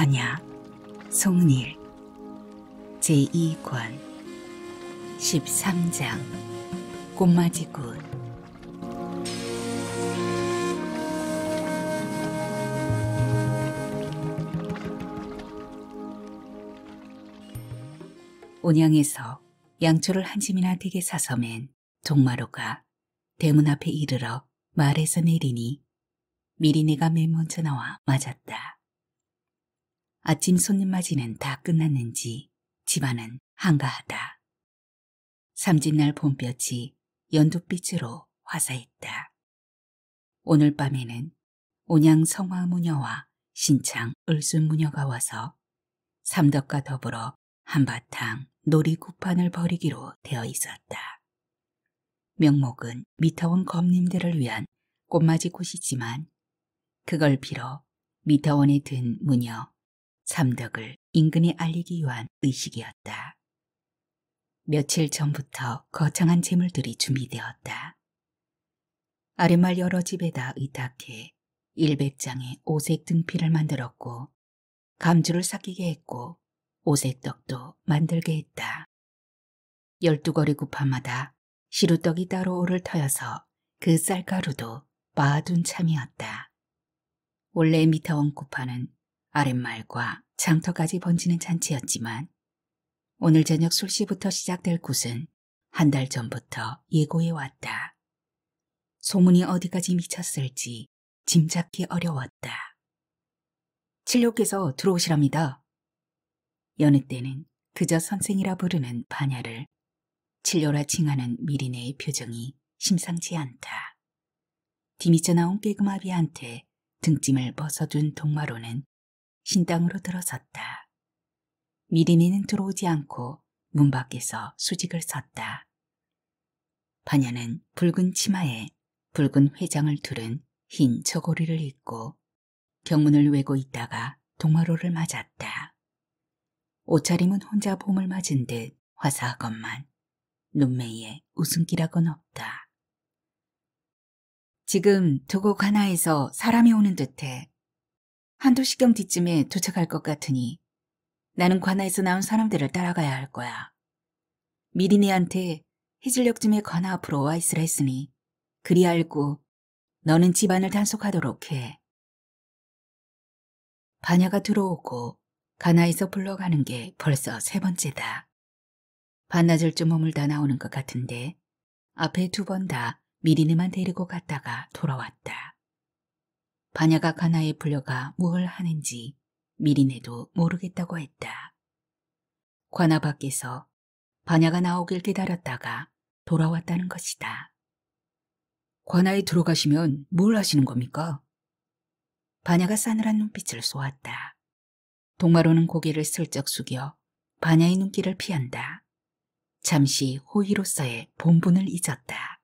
반야 송릴 제2권 13장 꽃마지꽃 온양에서 양초를 한심이나 되게 사서 맨 종마로가 대문 앞에 이르러 말에서 내리니 미리 내가 맨 먼저 나와 맞았다. 아침 손님 맞이는 다 끝났는지 집안은 한가하다. 삼진날 봄볕이 연두빛으로 화사했다. 오늘 밤에는 온양 성화 무녀와 신창 을순 무녀가 와서 삼덕과 더불어 한바탕 놀이구판을 벌이기로 되어 있었다. 명목은 미타원 검님들을 위한 꽃맞이 꽃이지만 그걸 빌어 미타원에 든 무녀 삼덕을 인근에 알리기 위한 의식이었다. 며칠 전부터 거창한 재물들이 준비되었다. 아랫말 여러 집에다 의탁해 100장의 오색 등필을 만들었고 감주를 삭히게 했고 오색떡도 만들게 했다. 열두 거리 구판마다 시루떡이 따로 오를 터여서 그 쌀가루도 빻둔 참이었다. 원래 미타원 구판은 아랫말과 장터까지 번지는 잔치였지만 오늘 저녁 술시부터 시작될 곳은 한 달 전부터 예고해 왔다. 소문이 어디까지 미쳤을지 짐작기 어려웠다. 칠료께서 들어오시랍니다. 여느 때는 그저 선생이라 부르는 반야를 칠료라 칭하는 미리네의 표정이 심상치 않다. 뒤미쳐 나온 깨그마비한테 등짐을 벗어둔 동마로는 신당으로 들어섰다. 미리미는 들어오지 않고 문 밖에서 수직을 섰다. 반야는 붉은 치마에 붉은 회장을 두른 흰 저고리를 입고 경문을 외고 있다가 동화로를 맞았다. 옷차림은 혼자 봄을 맞은 듯 화사하건만 눈매에 웃음기라곤 없다. 지금 두 곡 하나에서 사람이 오는 듯해. 한두 시경 뒤쯤에 도착할 것 같으니 나는 관아에서 나온 사람들을 따라가야 할 거야. 미리네한테 해질녘쯤에 관아 앞으로 와 있으라 했으니 그리 알고 너는 집안을 단속하도록 해. 반야가 들어오고 가나에서 불러가는 게 벌써 세 번째다. 반나절쯤 머물다 나오는 것 같은데 앞에 두 번 다 미리네만 데리고 갔다가 돌아왔다. 바냐가 가나에 불려가 무엇 하는지 미리내도 모르겠다고 했다. 관아 밖에서 바냐가 나오길 기다렸다가 돌아왔다는 것이다. 관아에 들어가시면 뭘 하시는 겁니까? 바냐가 싸늘한 눈빛을 쏘았다. 동마로는 고개를 슬쩍 숙여 바냐의 눈길을 피한다. 잠시 호의로서의 본분을 잊었다.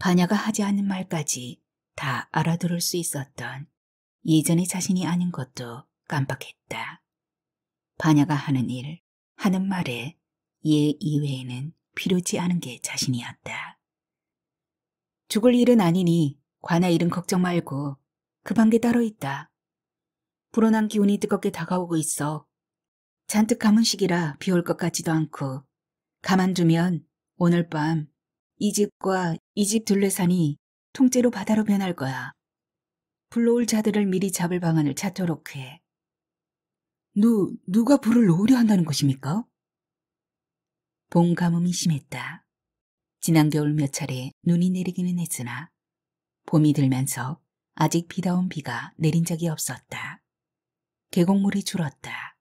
바냐가 하지 않은 말까지 다 알아들을 수 있었던 예전의 자신이 아닌 것도 깜빡했다. 반야가 하는 일, 하는 말에 얘 예 이외에는 필요치 않은 게 자신이었다. 죽을 일은 아니니 관아 일은 걱정 말고 그방게 따로 있다. 불어난 기운이 뜨겁게 다가오고 있어. 잔뜩 감은 식이라비올것 같지도 않고 가만두면 오늘 밤 이 집과 이 집 둘레산이 통째로 바다로 변할 거야. 불러올 자들을 미리 잡을 방안을 찾도록 해. 누, 누가 불을 놓으려 한다는 것입니까? 봉 가뭄이 심했다. 지난 겨울 몇 차례 눈이 내리기는 했으나 봄이 들면서 아직 비다운 비가 내린 적이 없었다. 계곡물이 줄었다.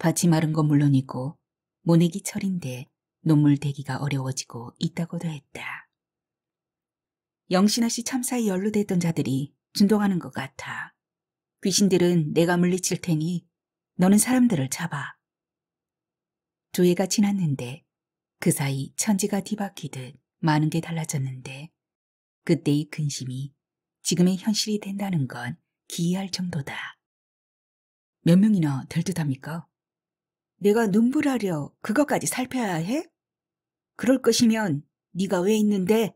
밭이 마른 건 물론이고 모내기 철인데 논물 대기가 어려워지고 있다고도 했다. 영신아 씨 참사에 연루됐던 자들이 준동하는것 같아. 귀신들은 내가 물리칠 테니 너는 사람들을 잡아. 조예가 지났는데 그 사이 천지가 뒤바뀌듯 많은 게 달라졌는데 그때의 근심이 지금의 현실이 된다는 건 기이할 정도다. 몇 명이나 될 듯합니까? 내가 눈물하려 그것까지 살펴야 해? 그럴 것이면 네가 왜 있는데?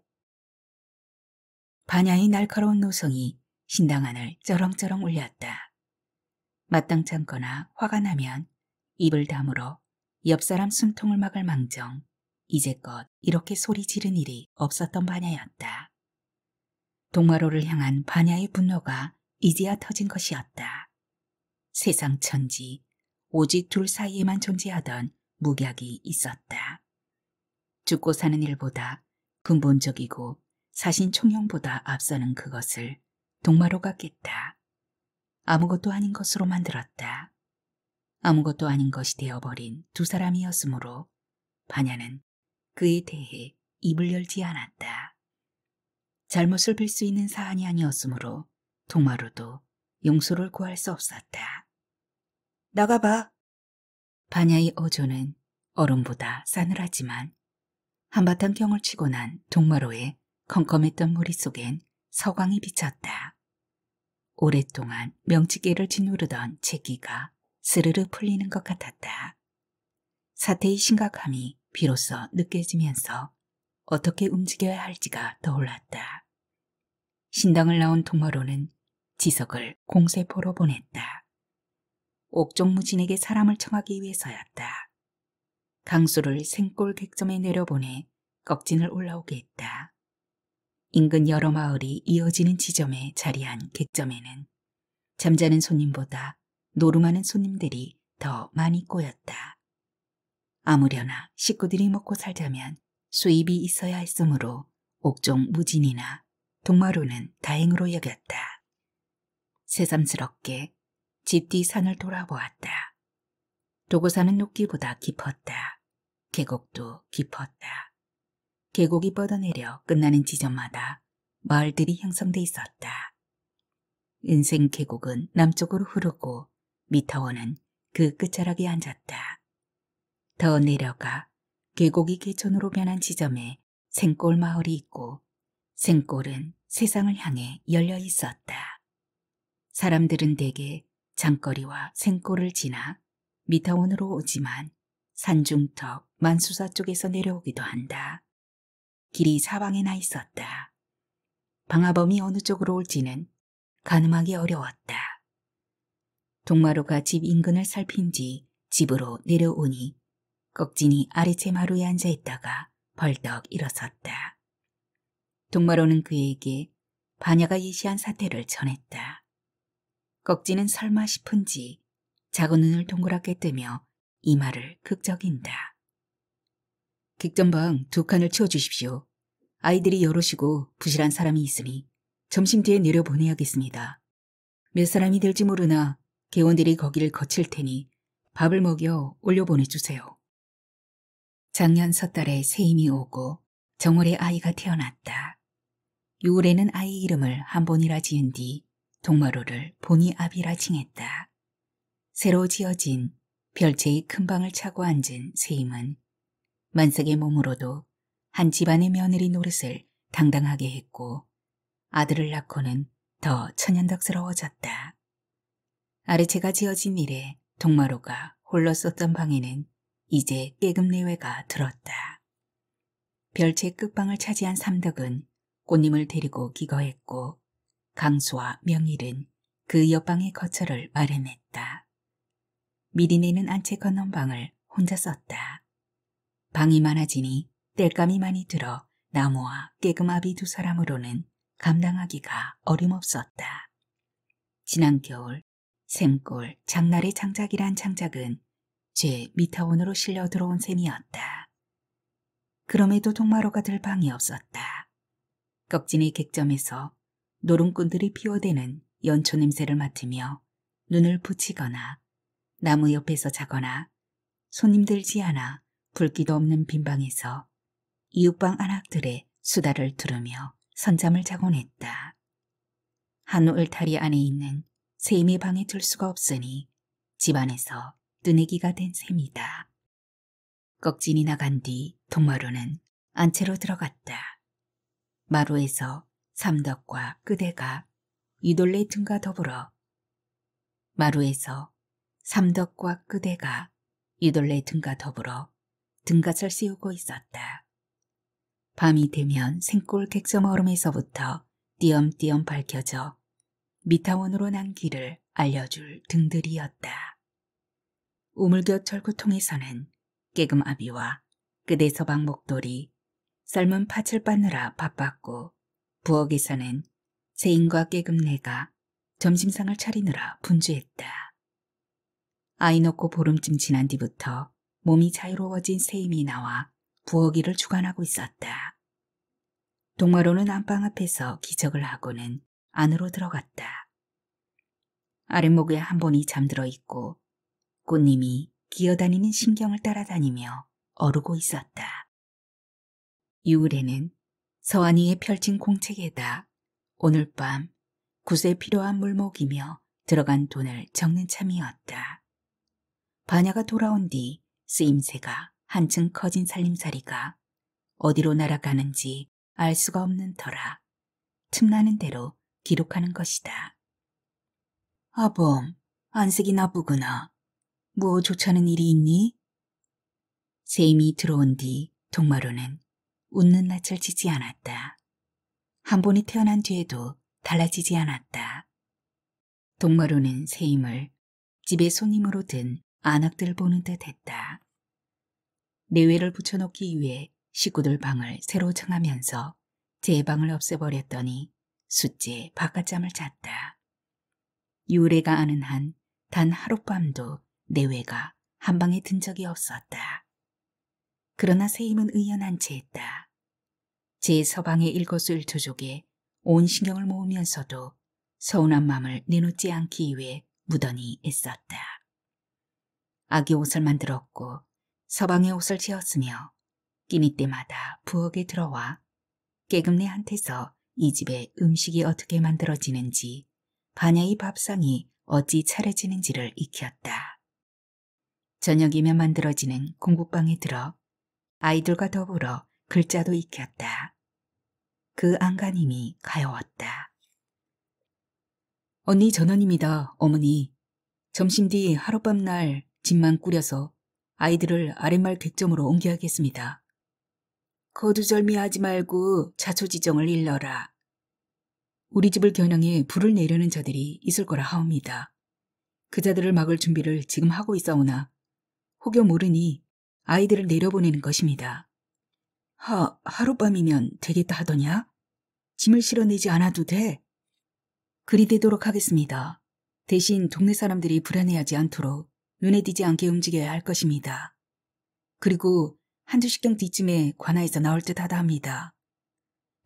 반야의 날카로운 노성이 신당 안을 쩌렁쩌렁 울렸다. 마땅찮거나 화가 나면 입을 다물어 옆사람 숨통을 막을 망정 이제껏 이렇게 소리 지른 일이 없었던 반야였다. 동마로를 향한 반야의 분노가 이제야 터진 것이었다. 세상 천지 오직 둘 사이에만 존재하던 무약이 있었다. 죽고 사는 일보다 근본적이고 사신 총형보다 앞서는 그것을 동마로가 깼다. 아무것도 아닌 것으로 만들었다. 아무것도 아닌 것이 되어버린 두 사람이었으므로 반야는 그에 대해 입을 열지 않았다. 잘못을 빌 수 있는 사안이 아니었으므로 동마로도 용서를 구할 수 없었다. 나가봐. 반야의 어조는 얼음보다 싸늘하지만 한바탕 경을 치고 난 동마로의 컴컴했던 머리 속엔 서광이 비쳤다. 오랫동안 명치기를 짓누르던 제기가 스르르 풀리는 것 같았다. 사태의 심각함이 비로소 느껴지면서 어떻게 움직여야 할지가 떠올랐다. 신당을 나온 동마로는 지석을 공세포로 보냈다. 옥종무진에게 사람을 청하기 위해서였다. 강수를 생골 객점에 내려보내 꺽진을 올라오게 했다. 인근 여러 마을이 이어지는 지점에 자리한 객점에는 잠자는 손님보다 노름하는 손님들이 더 많이 꼬였다. 아무려나 식구들이 먹고 살자면 수입이 있어야 했으므로 옥종 무진이나 동마루는 다행으로 여겼다. 새삼스럽게 집 뒤 산을 돌아보았다. 도고산은 높기보다 깊었다. 계곡도 깊었다. 계곡이 뻗어내려 끝나는 지점마다 마을들이 형성돼 있었다. 은생 계곡은 남쪽으로 흐르고 미타원은 그 끝자락에 앉았다. 더 내려가 계곡이 개천으로 변한 지점에 생골 마을이 있고 생골은 세상을 향해 열려 있었다. 사람들은 대개 장거리와 생골을 지나 미타원으로 오지만 산중턱 만수사 쪽에서 내려오기도 한다. 길이 사방에 나 있었다. 방화범이 어느 쪽으로 올지는 가늠하기 어려웠다. 동마루가 집 인근을 살핀 뒤 집으로 내려오니 꺽진이 아래채 마루에 앉아 있다가 벌떡 일어섰다. 동마루는 그에게 반야가 예시한 사태를 전했다. 꺽진은 설마 싶은지 작은 눈을 동그랗게 뜨며 이마를 극적인다. 객전방 두 칸을 치워주십시오. 아이들이 여럿이고 부실한 사람이 있으니 점심 뒤에 내려보내야겠습니다. 몇 사람이 될지 모르나 개원들이 거기를 거칠 테니 밥을 먹여 올려보내주세요. 작년 섣달에 새임이 오고 정월에 아이가 태어났다. 6월에는 아이 이름을 한번이라 지은 뒤 동마루를 보니 아비라 칭했다. 새로 지어진 별채의 큰 방을 차고 앉은 새임은 만석의 몸으로도 한 집안의 며느리 노릇을 당당하게 했고 아들을 낳고는 더 천연덕스러워졌다. 아르체가 지어진 이래 동마로가 홀로 썼던 방에는 이제 깨금 내외가 들었다. 별채 끝방을 차지한 삼덕은 꽃님을 데리고 기거했고 강수와 명일은 그 옆방의 거처를 마련했다. 미리내는 안채 건넌 방을 혼자 썼다. 방이 많아지니 땔감이 많이 들어 나무와 깨그마비두 사람으로는 감당하기가 어림없었다. 지난 겨울 생골 장날의 장작이란장작은제 미타원으로 실려 들어온 셈이었다. 그럼에도 동마로가될 방이 없었다. 꺽진의 객점에서 노름꾼들이 피워대는 연초 냄새를 맡으며 눈을 붙이거나 나무 옆에서 자거나 손님 들지 않아 불기도 없는 빈방에서 이웃방 안악들의 수다를 들으며 선잠을 자곤 했다. 한 울타리 안에 있는 셈이 방에 둘 수가 없으니 집안에서 뜨내기가 된 셈이다. 꺽진이 나간 뒤 동마루는 안채로 들어갔다. 마루에서 삼덕과 끄대가 유돌레 등과 더불어 마루에서 삼덕과 끄대가 유돌레 등과 더불어 등갓을 씌우고 있었다. 밤이 되면 생골 객점 얼음에서부터 띄엄띄엄 밝혀져 미타원으로 난 길을 알려줄 등들이었다. 우물교 철구통에서는 깨금 아비와 끄대서방 목돌이 삶은 팥을 빻느라 바빴고 부엌에서는 세인과 깨금내가 점심상을 차리느라 분주했다. 아이 놓고 보름쯤 지난 뒤부터 몸이 자유로워진 세임이 나와 부엌일을 주관하고 있었다. 동마로는 안방 앞에서 기적을 하고는 안으로 들어갔다. 아랫목에 한번이 잠들어 있고 꽃님이 기어다니는 신경을 따라다니며 어르고 있었다. 유울에는 서안이의 펼친 공책에다 오늘 밤 굿에 필요한 물목이며 들어간 돈을 적는 참이었다. 반야가 돌아온 뒤 쓰임새가 한층 커진 살림살이가 어디로 날아가는지 알 수가 없는 터라 틈나는 대로 기록하는 것이다. 아범, 안색이 나쁘구나. 뭐 좋자는 일이 있니? 세임이 들어온 뒤동마루는 웃는 낯을 치지 않았다. 한번이 태어난 뒤에도 달라지지 않았다. 동마루는 세임을 집에 손님으로 든 안악들 보는 듯했다 내외를 붙여놓기 위해 식구들 방을 새로 청하면서 제 방을 없애버렸더니 숫째 바깥잠을 잤다. 유래가 아는 한 단 하룻밤도 내외가 한 방에 든 적이 없었다. 그러나 세임은 의연한 채했다. 제 서방의 일거수일투족에 온 신경을 모으면서도 서운한 마음을 내놓지 않기 위해 무던히 애썼다. 아기 옷을 만들었고 서방의 옷을 지었으며 끼니 때마다 부엌에 들어와 깨금네한테서 이 집의 음식이 어떻게 만들어지는지 반야의 밥상이 어찌 차려지는지를 익혔다. 저녁이면 만들어지는 공국방에 들어 아이들과 더불어 글자도 익혔다. 그 안간힘이 가여웠다. 언니 전원입니다, 어머니. 점심 뒤 하룻밤 날 집만 꾸려서 아이들을 아랫말 객점으로 옮겨야겠습니다. 거두절미하지 말고 자초지정을 일러라. 우리 집을 겨냥해 불을 내려는 자들이 있을 거라 하옵니다. 그자들을 막을 준비를 지금 하고 있어오나 혹여 모르니 아이들을 내려보내는 것입니다. 하, 하룻밤이면 되겠다 하더냐? 짐을 실어내지 않아도 돼? 그리 되도록 하겠습니다. 대신 동네 사람들이 불안해하지 않도록 눈에 띄지 않게 움직여야 할 것입니다. 그리고 한두 시경 뒤쯤에 관아에서 나올 듯 하다 합니다.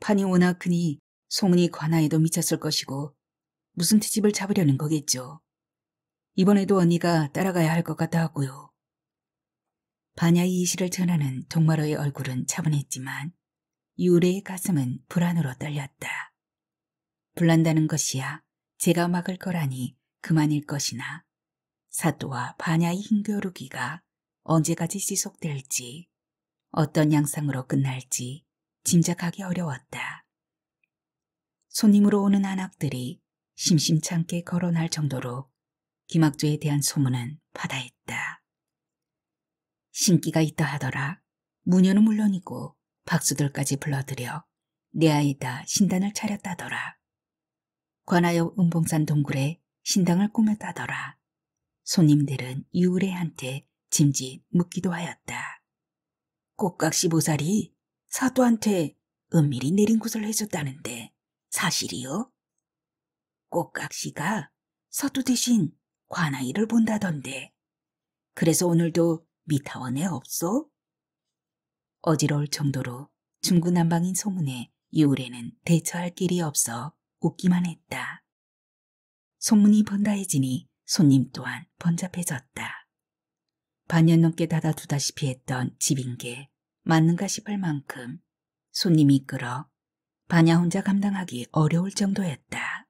판이 워낙 크니 소문이 관아에도 미쳤을 것이고 무슨 트집을 잡으려는 거겠죠. 이번에도 언니가 따라가야 할 것 같다 하고요. 반야의 이실를 전하는 동마로의 얼굴은 차분했지만 유래의 가슴은 불안으로 떨렸다. 불난다는 것이야 제가 막을 거라니 그만일 것이나 사또와 반야의 힘겨루기가 언제까지 지속될지 어떤 양상으로 끝날지 짐작하기 어려웠다. 손님으로 오는 안악들이 심심찮게 거론할 정도로 김학조에 대한 소문은 받아있다. 신기가 있다 하더라 무녀는 물론이고 박수들까지 불러들여 내 아이다 신단을 차렸다더라. 관하여 은봉산 동굴에 신당을 꾸몄다더라. 손님들은 유래한테 짐짓 묻기도 하였다. 꽃각시 보살이 사또한테 은밀히 내린 구슬을 해줬다는데 사실이요? 꽃각시가 사또 대신 관아이를 본다던데 그래서 오늘도 미타원에 없소? 어지러울 정도로 중구난방인 소문에 유울에는 대처할 길이 없어 웃기만 했다. 소문이 번다해지니 손님 또한 번잡해졌다. 반년 넘게 닫아두다시피 했던 집인 게 맞는가 싶을 만큼 손님이 끌어 반야 혼자 감당하기 어려울 정도였다.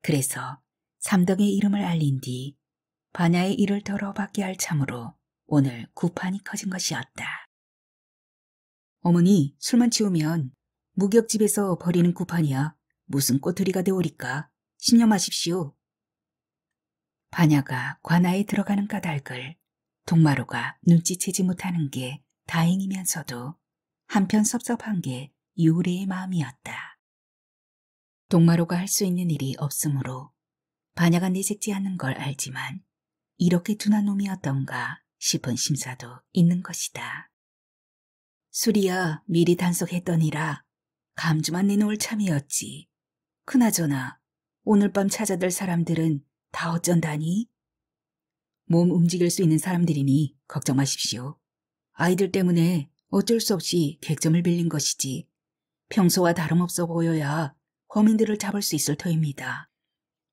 그래서 삼덕의 이름을 알린 뒤 반야의 일을 덜어받게 할 참으로 오늘 구판이 커진 것이었다. 어머니 술만 치우면 무격집에서 버리는 구판이야. 무슨 꼬투리가 되오리까. 신념하십시오. 반야가 관아에 들어가는 까닭을 동마루가 눈치채지 못하는 게 다행이면서도 한편 섭섭한 게유우의 마음이었다. 동마루가 할 수 있는 일이 없으므로 반야가 내색지 않는 걸 알지만 이렇게 둔한 놈이었던가 싶은 심사도 있는 것이다. 수리야 미리 단속했더니라 감주만 내놓을 참이었지. 그나저나 오늘 밤 찾아들 사람들은 다 어쩐다니? 몸 움직일 수 있는 사람들이니 걱정 마십시오. 아이들 때문에 어쩔 수 없이 객점을 빌린 것이지 평소와 다름없어 보여야 범인들을 잡을 수 있을 터입니다.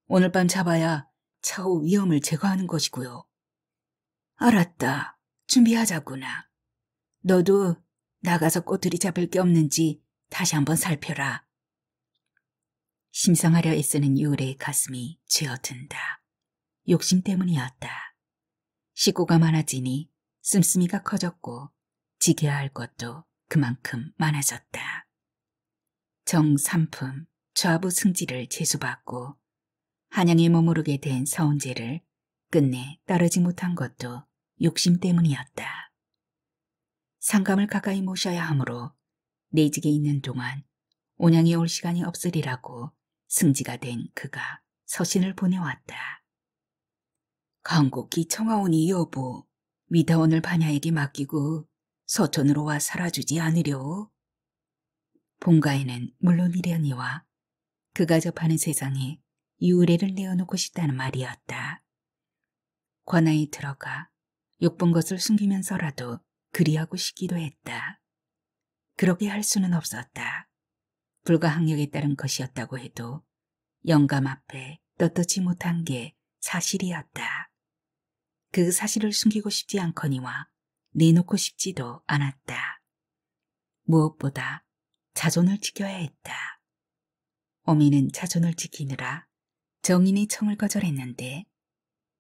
오늘 밤 잡아야 차후 위험을 제거하는 것이고요. 알았다. 준비하자구나 너도 나가서 꼬투리 잡힐 게 없는지 다시 한번 살펴라. 심상하려 애쓰는 유울의 가슴이 죄어든다. 욕심 때문이었다. 식구가 많아지니 씀씀이가 커졌고 지겨야할 것도 그만큼 많아졌다. 정삼품 좌부 승지를 재수받고 한양에 머무르게 된 서운제를 끝내 따르지 못한 것도 욕심 때문이었다. 상감을 가까이 모셔야 하므로 내직에 있는 동안 온양에 올 시간이 없으리라고 승지가 된 그가 서신을 보내왔다. 강곡이 청하오니 여보, 미다원을 반야에게 맡기고 서촌으로와 살아주지 않으려. 본가에는 물론이려니와 그가 접하는 세상에 유래를 내어놓고 싶다는 말이었다. 관아에 들어가 욕본 것을 숨기면서라도 그리하고 싶기도 했다. 그렇게 할 수는 없었다. 불가항력에 따른 것이었다고 해도 영감 앞에 떳떳지 못한 게 사실이었다. 그 사실을 숨기고 싶지 않거니와 내놓고 싶지도 않았다. 무엇보다 자존을 지켜야 했다. 어미는 자존을 지키느라 정인이 청을 거절했는데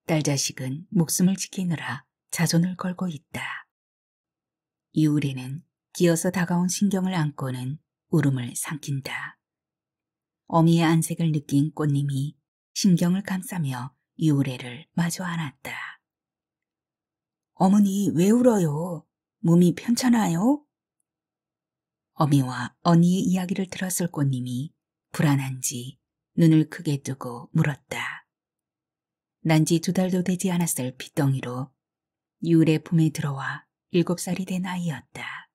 딸 자식은 목숨을 지키느라 자존을 걸고 있다. 이우리는 기어서 다가온 신경을 안고는 울음을 삼킨다. 어미의 안색을 느낀 꽃님이 신경을 감싸며 유우래를 마주 안았다. 어머니 왜 울어요? 몸이 편찮아요? 어미와 언니의 이야기를 들었을 꽃님이 불안한지 눈을 크게 뜨고 물었다. 난지 두 달도 되지 않았을 핏덩이로 유울의 품에 들어와 일곱 살이 된 아이였다.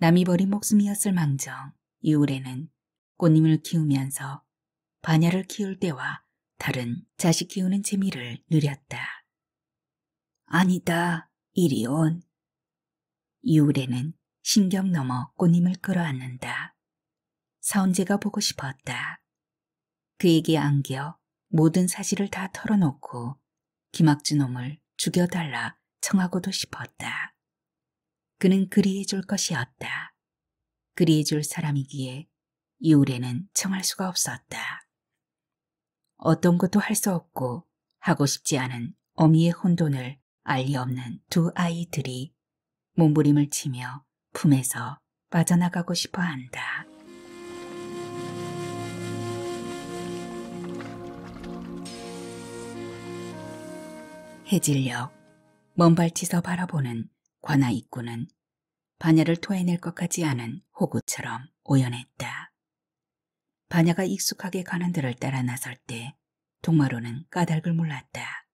남이 버린 목숨이었을 망정 이후에는 꽃님을 키우면서 반야를 키울 때와 다른 자식 키우는 재미를 누렸다. 아니다, 이리 온. 이후에는 신경 넘어 꽃님을 끌어안는다. 사원재가 보고 싶었다. 그에게 안겨 모든 사실을 다 털어놓고 김학준 놈을 죽여달라 청하고도 싶었다. 그는 그리해 줄 것이었다. 그리해 줄 사람이기에 이울에는 청할 수가 없었다. 어떤 것도 할 수 없고 하고 싶지 않은 어미의 혼돈을 알리 없는 두 아이들이 몸부림을 치며 품에서 빠져나가고 싶어 한다. 해질녘 먼발치서 바라보는 관아 입구는 반야를 토해낼 것 같지 않은 호구처럼 오연했다. 반야가 익숙하게 가는 데를 따라 나설 때 동마로는 까닭을 몰랐다.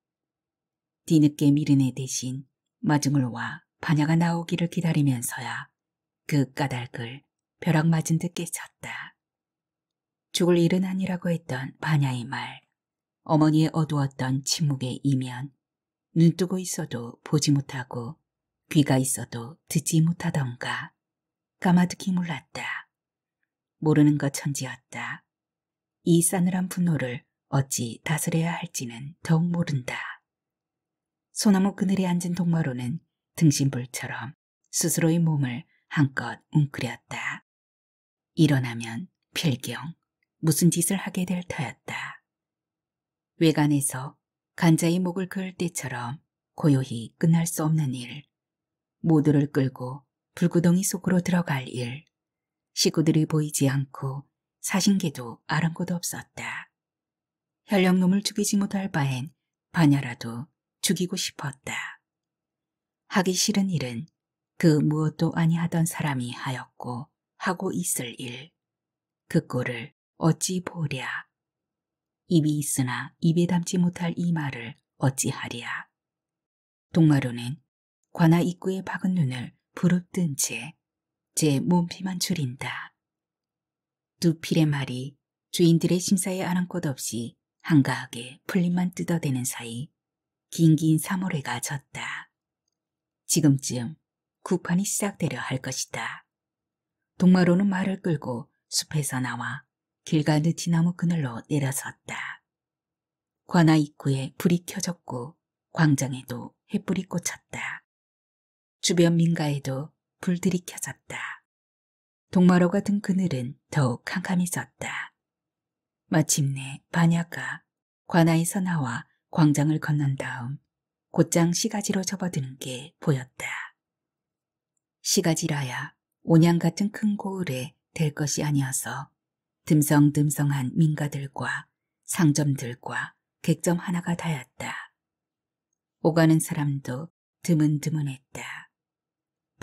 뒤늦게 미르네 대신 마중을 와 반야가 나오기를 기다리면서야 그 까닭을 벼락 맞은 듯 깨쳤다. 죽을 일은 아니라고 했던 반야의 말, 어머니의 어두웠던 침묵의 이면, 눈 뜨고 있어도 보지 못하고 귀가 있어도 듣지 못하던가 까마득히 몰랐다. 모르는 것 천지였다. 이 싸늘한 분노를 어찌 다스려야 할지는 더욱 모른다. 소나무 그늘에 앉은 동마로는 등신불처럼 스스로의 몸을 한껏 웅크렸다. 일어나면 필경, 무슨 짓을 하게 될 터였다. 외관에서 간자의 목을 그을 때처럼 고요히 끝날 수 없는 일, 모두를 끌고 불구덩이 속으로 들어갈 일. 식구들이 보이지 않고 사신계도 아랑곳 없었다. 현령놈을 죽이지 못할 바엔 반야라도 죽이고 싶었다. 하기 싫은 일은 그 무엇도 아니하던 사람이 하였고 하고 있을 일. 그 꼴을 어찌 보랴. 입이 있으나 입에 담지 못할 이 말을 어찌하랴. 동마루는 관아 입구에 박은 눈을 부릅뜬 채 제 몸피만 줄인다. 두 필의 말이 주인들의 심사에 아랑곳 없이 한가하게 풀림만 뜯어대는 사이 긴긴 사모래가 졌다. 지금쯤 구판이 시작되려 할 것이다. 동마로는 말을 끌고 숲에서 나와 길가 느티나무 그늘로 내려섰다. 관아 입구에 불이 켜졌고 광장에도 햇불이 꽂혔다. 주변 민가에도 불들이 켜졌다. 동마로 같은 그늘은 더욱 캄캄해졌다. 마침내 반야가 관아에서 나와 광장을 건넌 다음 곧장 시가지로 접어드는 게 보였다. 시가지라야 온양 같은 큰 고을에 될 것이 아니어서 듬성듬성한 민가들과 상점들과 객점 하나가 닿았다. 오가는 사람도 드문드문했다.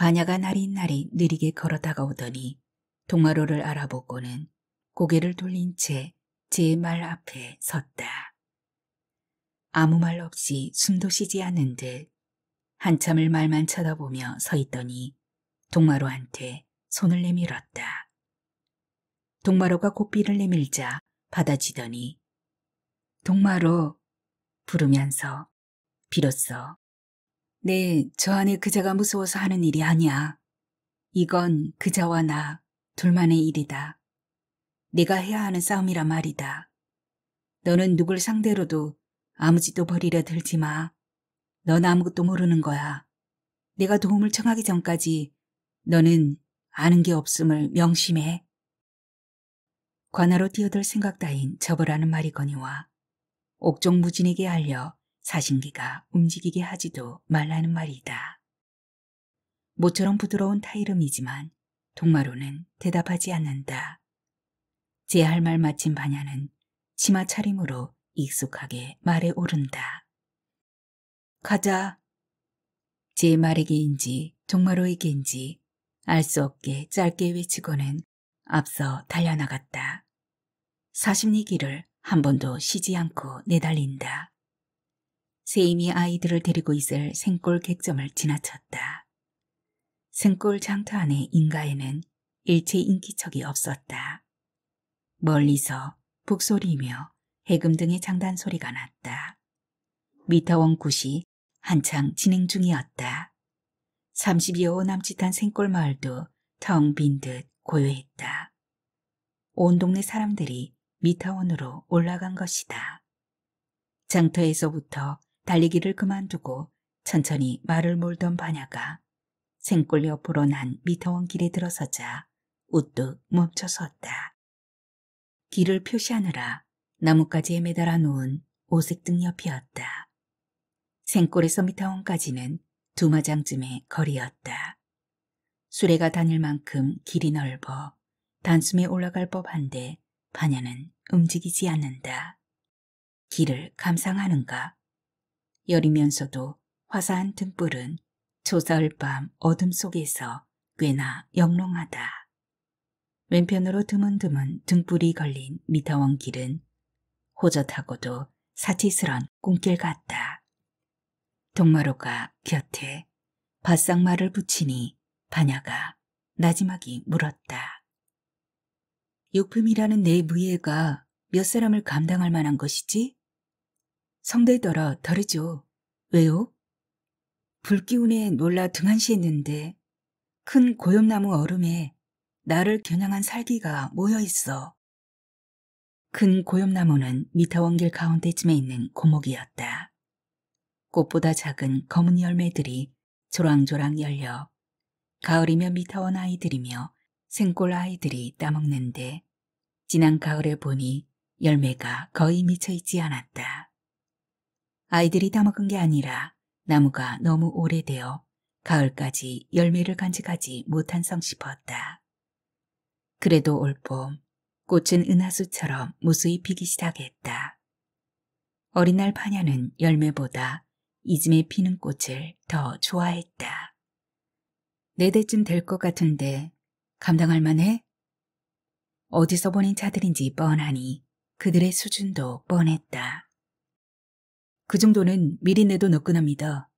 반야가 나린나린 느리게 걸어 다가오더니 동화로를 알아보고는 고개를 돌린 채 제 말 앞에 섰다. 아무 말 없이 숨도 쉬지 않는듯 한참을 말만 쳐다보며 서 있더니 동마로한테 손을 내밀었다. 동마로가 고삐를 내밀자 받아지더니 동마로 부르면서 비로소 네, 저 안에 그자가 무서워서 하는 일이 아니야. 이건 그자와 나 둘만의 일이다. 내가 해야 하는 싸움이라 말이다. 너는 누굴 상대로도 아무 짓도 버리려 들지 마. 넌 아무것도 모르는 거야. 내가 도움을 청하기 전까지 너는 아는 게 없음을 명심해. 관하로 뛰어들 생각 따윈 접으라는 말이거니와 옥종무진에게 알려 사신기가 움직이게 하지도 말라는 말이다. 모처럼 부드러운 타이름이지만 동마로는 대답하지 않는다. 제 할 말 마친 반야는 치마 차림으로 익숙하게 말에 오른다. 가자. 제 말에게인지 동마로에게인지 알 수 없게 짧게 외치고는 앞서 달려나갔다. 사십리 길을 한 번도 쉬지 않고 내달린다. 세임이 아이들을 데리고 있을 생골 객점을 지나쳤다. 생골 장터 안에 인가에는 일체 인기척이 없었다. 멀리서 북소리며 이 해금 등의 장단 소리가 났다. 미터원 굿이 한창 진행 중이었다. 30여 호 남짓한 생골 마을도 텅 빈 듯 고요했다. 온 동네 사람들이 미타원으로 올라간 것이다. 장터에서부터 달리기를 그만두고 천천히 말을 몰던 바냐가 생골 옆으로 난 미터원 길에 들어서자 우뚝 멈춰섰다. 길을 표시하느라 나뭇가지에 매달아 놓은 오색등 옆이었다. 생골에서 미터원까지는 두 마장쯤의 거리였다. 수레가 다닐 만큼 길이 넓어 단숨에 올라갈 법한데 반야는 움직이지 않는다. 길을 감상하는가 여리면서도 화사한 등불은 조사흘 밤 어둠 속에서 꽤나 영롱하다. 왼편으로 드문드문 등불이 걸린 미타원 길은 호젓하고도 사치스런 꿈길 같다. 동마루가 곁에 바싹말을 붙이니 반야가 나지막이 물었다. 육품이라는내 무예가 몇 사람을 감당할 만한 것이지? 성대에 떨어 덜이죠. 왜요? 불기운에 놀라 등한시했는데 큰 고염나무 얼음에 나를 겨냥한 살기가 모여 있어. 큰 고염나무는 미타원길 가운데쯤에 있는 고목이었다. 꽃보다 작은 검은 열매들이 조랑조랑 열려 가을이면 미타원 아이들이며 생골 아이들이 따먹는데 지난 가을에 보니 열매가 거의 미쳐 있지 않았다. 아이들이 따먹은 게 아니라 나무가 너무 오래되어 가을까지 열매를 간직하지 못한 성 싶었다. 그래도 올봄 꽃은 은하수처럼 무수히 피기 시작했다. 어린 날 파냐는 열매보다 이즘에 피는 꽃을 더 좋아했다. 네 대쯤 될 것 같은데 감당할 만해? 어디서 보낸 차들인지 뻔하니 그들의 수준도 뻔했다. 그 정도는 미리내도 너끈합니다.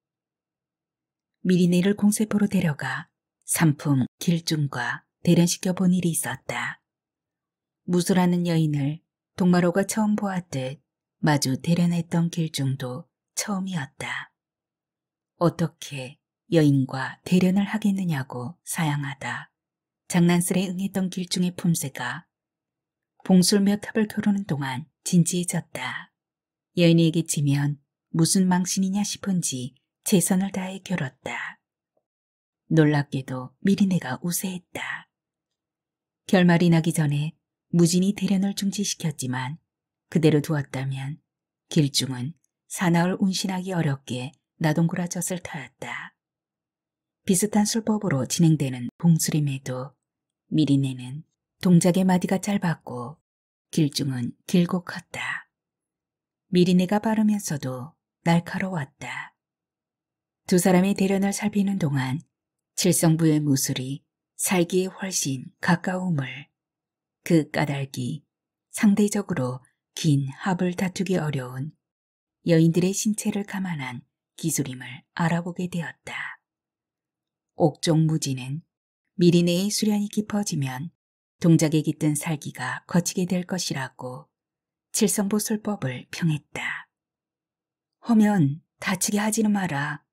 미리내를 공세포로 데려가 삼품, 길중과 대련시켜 본 일이 있었다. 무술하는 여인을 동마로가 처음 보았듯 마주 대련했던 길중도 처음이었다. 어떻게 여인과 대련을 하겠느냐고 사양하다. 장난스레 응했던 길중의 품새가 봉술몇 탑을 겨루는 동안 진지해졌다. 여인에게 지면 무슨 망신이냐 싶은지 최선을 다해 겨뤘다. 놀랍게도 미리네가 우세했다. 결말이 나기 전에 무진이 대련을 중지시켰지만 그대로 두었다면 길중은 사나흘 운신하기 어렵게 나동구라젖을 타았다. 비슷한 술법으로 진행되는 봉수림에도 미리네는 동작의 마디가 짧았고 길중은 길고 컸다. 미리네가 빠르면서도 날카로웠다. 두 사람이 대련을 살피는 동안 칠성부의 무술이 살기에 훨씬 가까움을 그 까닭이 상대적으로 긴 합을 다투기 어려운 여인들의 신체를 감안한 기술임을 알아보게 되었다. 옥종무지는 미리내의 수련이 깊어지면 동작에 깃든 살기가 거치게 될 것이라고 칠성보술법을 평했다. 허면 다치게 하지는 마라.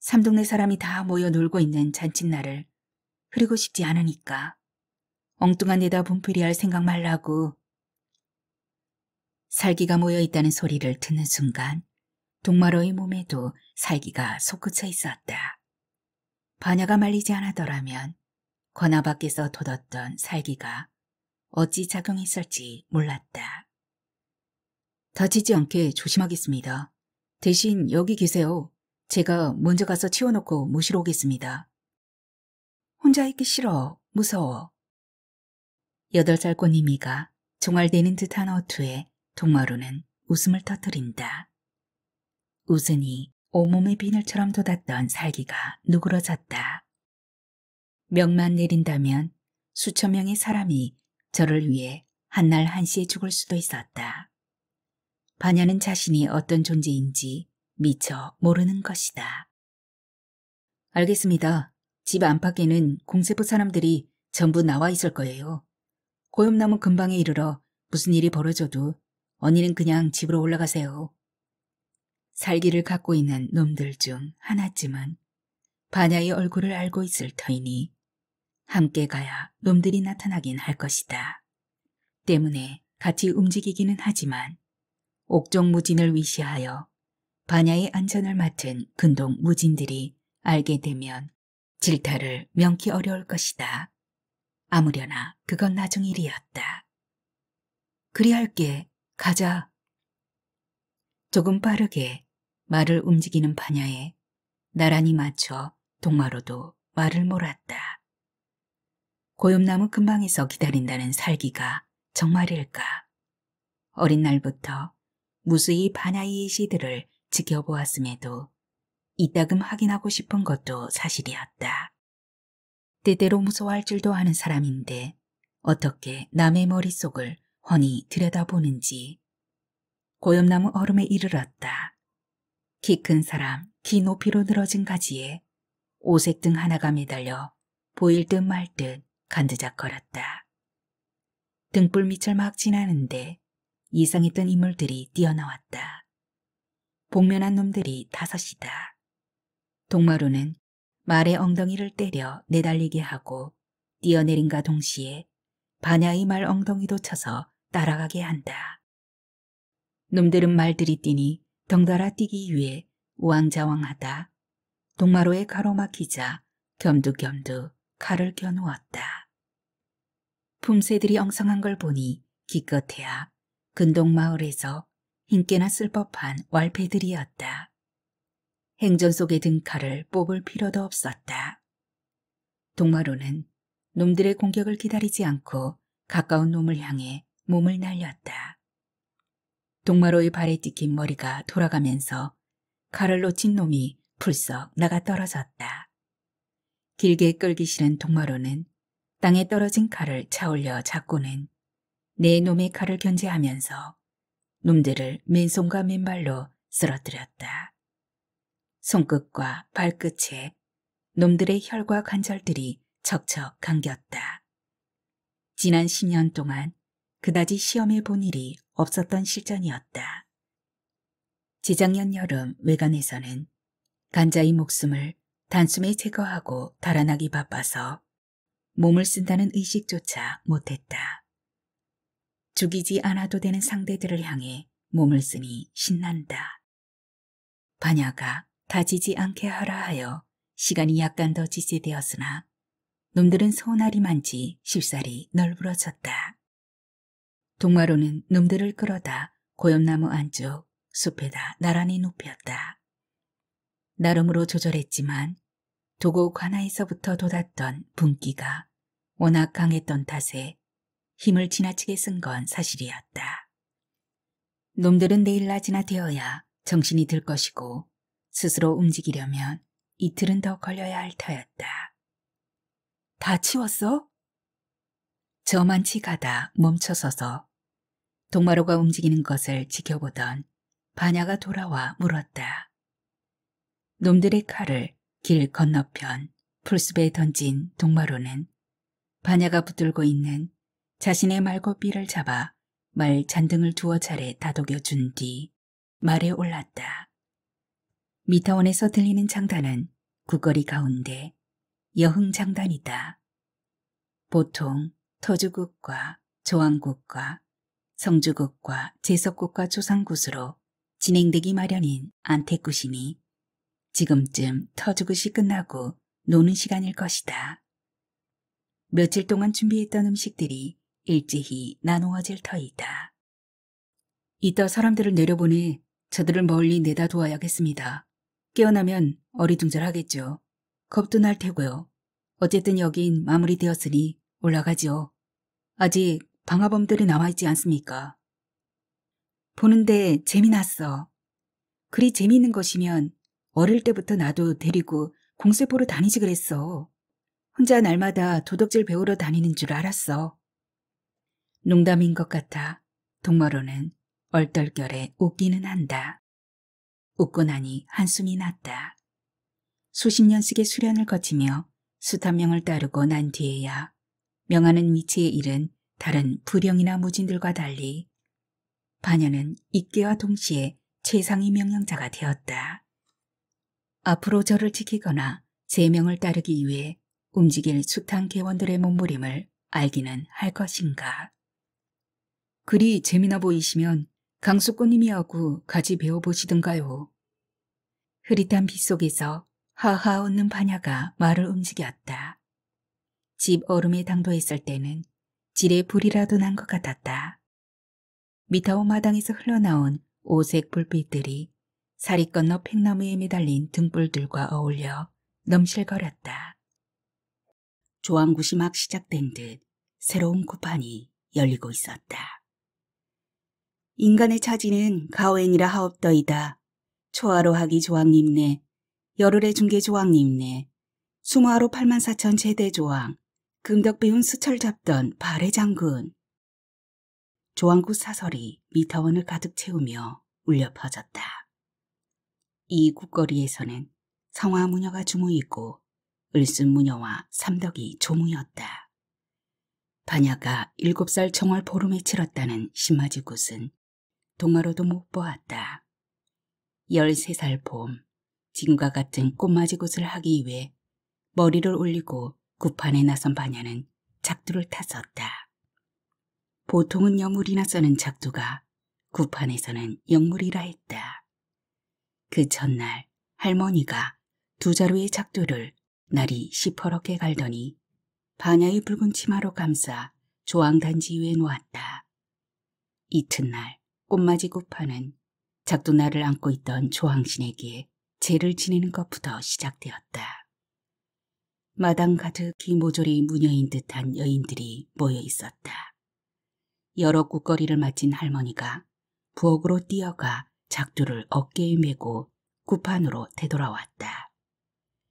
삼동네 사람이 다 모여 놀고 있는 잔칫날을 흐리고 싶지 않으니까. 엉뚱한 데다 분풀이할 생각 말라고. 살기가 모여 있다는 소리를 듣는 순간 동마로의 몸에도 살기가 솟구쳐 있었다. 반야가 말리지 않았더라면 권하 밖에서 돋았던 살기가 어찌 작용했을지 몰랐다. 다치지 않게 조심하겠습니다. 대신 여기 계세요. 제가 먼저 가서 치워놓고 모시러 오겠습니다. 혼자 있기 싫어. 무서워. 여덟 살 꼬님이가 종알대는 듯한 어투에 동마루는 웃음을 터뜨린다. 웃으니 온몸에 비늘처럼 돋았던 살기가 누그러졌다. 명만 내린다면 수천 명의 사람이 저를 위해 한날 한시에 죽을 수도 있었다. 반야는 자신이 어떤 존재인지 미처 모르는 것이다. 알겠습니다. 집 안팎에는 공세부 사람들이 전부 나와 있을 거예요. 고염나무 근방에 이르러 무슨 일이 벌어져도 언니는 그냥 집으로 올라가세요. 살기를 갖고 있는 놈들 중 하나쯤은 반야의 얼굴을 알고 있을 터이니 함께 가야 놈들이 나타나긴 할 것이다. 때문에 같이 움직이기는 하지만 옥종무진을 위시하여 반야의 안전을 맡은 근동 무진들이 알게 되면 질타를 명기 어려울 것이다. 아무려나 그건 나중 일이었다. 그리할게 가자. 조금 빠르게 말을 움직이는 반야에 나란히 맞춰 동마로도 말을 몰았다. 고염나무 근방에서 기다린다는 살기가 정말일까? 어린 날부터 무수히 바나이의 시들을 지켜보았음에도 이따금 확인하고 싶은 것도 사실이었다. 때때로 무서워할 줄도 아는 사람인데 어떻게 남의 머릿속을 훤히 들여다보는지 고염나무 얼음에 이르렀다. 키 큰 사람, 키 높이로 늘어진 가지에 오색 등 하나가 매달려 보일 듯 말 듯 간드작거렸다. 등불 밑을 막 지나는데 이상했던 인물들이 뛰어나왔다. 복면한 놈들이 다섯이다. 동마루는 말의 엉덩이를 때려 내달리게 하고 뛰어내린가 동시에 반야의 말 엉덩이도 쳐서 따라가게 한다. 놈들은 말들이 뛰니 덩달아 뛰기 위해 우왕좌왕하다. 동마루에 가로막히자 겸두겸두 칼을 겨누었다. 품새들이 엉성한 걸 보니 기껏해야 근동마을에서 인기나 쓸법한 왈패들이었다. 행전 속에 든 칼을 뽑을 필요도 없었다. 동마루는 놈들의 공격을 기다리지 않고 가까운 놈을 향해 몸을 날렸다. 동마루의 발에 찍힌 머리가 돌아가면서 칼을 놓친 놈이 풀썩 나가 떨어졌다. 길게 끌기 싫은 동마루는 땅에 떨어진 칼을 차올려 잡고는 내 놈의 칼을 견제하면서 놈들을 맨손과 맨발로 쓰러뜨렸다. 손끝과 발끝에 놈들의 혈과 관절들이 척척 감겼다. 지난 10년 동안 그다지 시험해 본 일이 없었던 실전이었다. 재작년 여름 외관에서는 간자의 목숨을 단숨에 제거하고 달아나기 바빠서 몸을 쓴다는 의식조차 못했다. 죽이지 않아도 되는 상대들을 향해 몸을 쓰니 신난다. 반야가 다지지 않게 하라 하여 시간이 약간 더지지되었으나 놈들은 소나리만지 쉽사리 널브러졌다. 동마로는 놈들을 끌어다 고엽나무 안쪽 숲에다 나란히 눕혔다. 나름으로 조절했지만 도곡 관하에서부터 돋았던 분기가 워낙 강했던 탓에 힘을 지나치게 쓴 건 사실이었다. 놈들은 내일 낮이나 되어야 정신이 들 것이고 스스로 움직이려면 이틀은 더 걸려야 할 터였다. 다 치웠어? 저만치 가다 멈춰서서 동마루가 움직이는 것을 지켜보던 반야가 돌아와 물었다. 놈들의 칼을 길 건너편 풀숲에 던진 동마루는 반야가 붙들고 있는 자신의 말고삐를 잡아 말 잔등을 두어 차례 다독여 준 뒤 말에 올랐다. 미타원에서 들리는 장단은 구거리 가운데 여흥 장단이다. 보통 터주국과 조왕국과 성주국과 제석국과 조상국으로 진행되기 마련인 안태굿이니 지금쯤 터주국이 끝나고 노는 시간일 것이다. 며칠 동안 준비했던 음식들이 일찍이 나누어질 터이다. 이따 사람들을 내려보내 저들을 멀리 내다두어야겠습니다. 깨어나면 어리둥절하겠죠. 겁도 날 테고요. 어쨌든 여긴 마무리되었으니 올라가죠 아직 방화범들이 남아있지 않습니까? 보는데 재미났어. 그리 재미있는 것이면 어릴 때부터 나도 데리고 공세포로 다니지 그랬어. 혼자 날마다 도덕질 배우러 다니는 줄 알았어. 농담인 것 같아 동머로는 얼떨결에 웃기는 한다. 웃고 나니 한숨이 났다. 수십 년씩의 수련을 거치며 수탄명을 따르고 난 뒤에야 명하는 위치에 이른 다른 불령이나 무진들과 달리 반여는이계와 동시에 최상위 명령자가 되었다. 앞으로 저를 지키거나 제 명을 따르기 위해 움직일 수탄 계원들의 몸부림을 알기는 할 것인가. 그리 재미나 보이시면 강수꽃님이하고 같이 배워보시던가요. 흐릿한 빗속에서 하하 웃는 반야가 말을 움직였다. 집 얼음에 당도했을 때는 질에 불이라도 난 것 같았다. 미타오 마당에서 흘러나온 오색 불빛들이 사리 건너 팽나무에 매달린 등불들과 어울려 넘실거렸다. 조항굿이 막 시작된 듯 새로운 구판이 열리고 있었다. 인간의 차지는 가오엔이라 하옵더이다. 초하로 하기 조항님네, 열흘의 중계 조항님네, 수모하로 84,000 제대 조항, 금덕배운수철 잡던 발해 장군. 조항구 사설이 미터원을 가득 채우며 울려 퍼졌다. 이 국거리에서는 성화 무녀가 주무이고 을순 무녀와 삼덕이 조무였다. 반야가 7살 정월 보름에 치렀다는 심마지 굿은 동화로도 못 보았다. 13살 봄, 지금과 같은 꽃맞이 곳을 하기 위해 머리를 올리고 구판에 나선 반야는 작두를 탔었다. 보통은 여물이나 써는 작두가 구판에서는 영물이라 했다. 그 첫날 할머니가 두 자루의 작두를 날이 시퍼렇게 갈더니 반야의 붉은 치마로 감싸 조항단지 위에 놓았다. 이튿날 꽃맞이 고파는 작두나를 안고 있던 조항신에게 죄를 지내는 것부터 시작되었다. 마당 가득히 모조리 무녀인 듯한 여인들이 모여 있었다. 여러 국거리를 마친 할머니가 부엌으로 뛰어가 작두를 어깨에 메고 구판으로 되돌아왔다.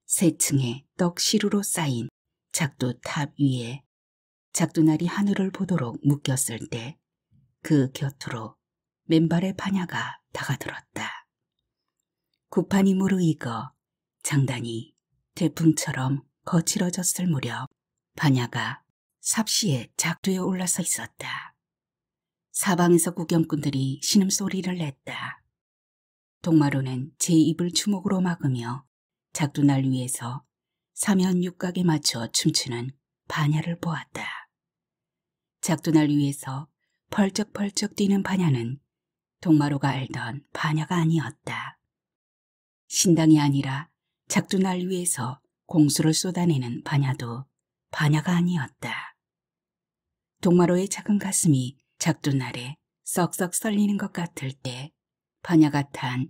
세 층에 떡 시루로 쌓인 작두 탑 위에 작두날이 하늘을 보도록 묶였을 때 그 곁으로 맨발의 반야가 다가들었다. 구판이 무르익어 장단이 태풍처럼 거칠어졌을 무렵 반야가 삽시에 작두에 올라서 있었다. 사방에서 구경꾼들이 신음소리를 냈다. 동마루는 제 입을 주먹으로 막으며 작두날 위에서 사면 육각에 맞춰 춤추는 반야를 보았다. 작두날 위에서 펄쩍펄쩍 뛰는 반야는 동마루가 알던 반야가 아니었다. 신당이 아니라 작두날 위에서 공수를 쏟아내는 반야도 반야가 아니었다. 동마루의 작은 가슴이 작두날에 썩썩 썰리는 것 같을 때 반야가 탄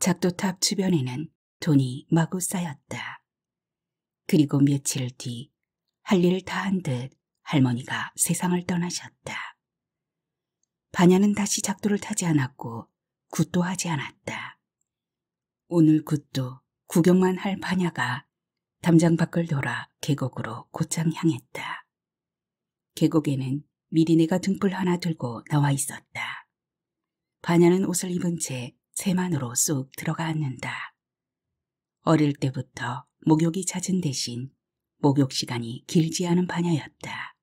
작두탑 주변에는 돈이 마구 쌓였다. 그리고 며칠 뒤 할 일을 다한 듯 할머니가 세상을 떠나셨다. 반야는 다시 작도를 타지 않았고 굿도 하지 않았다. 오늘 굿도 구경만 할 반야가 담장 밖을 돌아 계곡으로 곧장 향했다. 계곡에는 미리네가 등불 하나 들고 나와 있었다. 반야는 옷을 입은 채 새만으로 쑥 들어가 앉는다. 어릴 때부터 목욕이 잦은 대신 목욕 시간이 길지 않은 반야였다.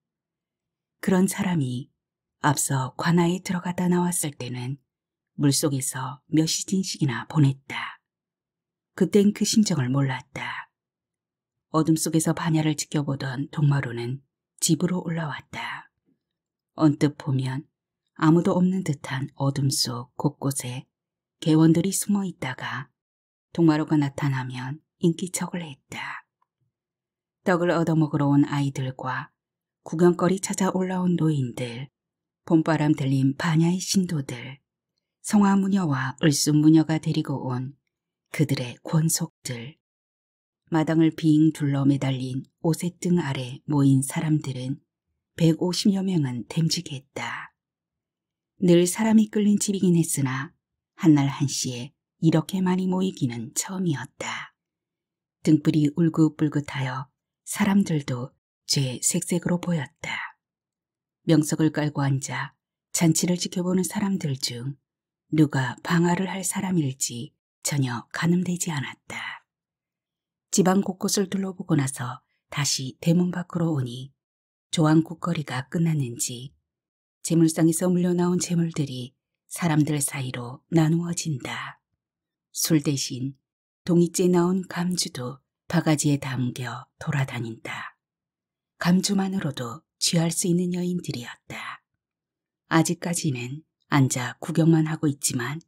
그런 사람이 앞서 관아에 들어갔다 나왔을 때는 물속에서 몇 시즌씩이나 보냈다. 그땐 그 심정을 몰랐다. 어둠 속에서 반야를 지켜보던 동마루는 집으로 올라왔다. 언뜻 보면 아무도 없는 듯한 어둠 속 곳곳에 개원들이 숨어 있다가 동마루가 나타나면 인기척을 했다. 떡을 얻어먹으러 온 아이들과 구경거리 찾아 올라온 노인들, 봄바람 들린 반야의 신도들, 성화 무녀와 을순 무녀가 데리고 온 그들의 권속들, 마당을 빙 둘러 매달린 오셋등 아래 모인 사람들은 150여 명은 댐직했다. 늘 사람이 끌린 집이긴 했으나 한날 한시에 이렇게 많이 모이기는 처음이었다. 등불이 울긋불긋하여 사람들도 죄 색색으로 보였다. 명석을 깔고 앉아 잔치를 지켜보는 사람들 중 누가 방화를 할 사람일지 전혀 가늠되지 않았다. 지방 곳곳을 둘러보고 나서 다시 대문 밖으로 오니 조항국거리가 끝났는지 재물상에서 물려나온 재물들이 사람들 사이로 나누어진다. 술 대신 동이째 나온 감주도 바가지에 담겨 돌아다닌다. 감주만으로도 취할 수 있는 여인들이었다. 아직까지는 앉아 구경만 하고 있지만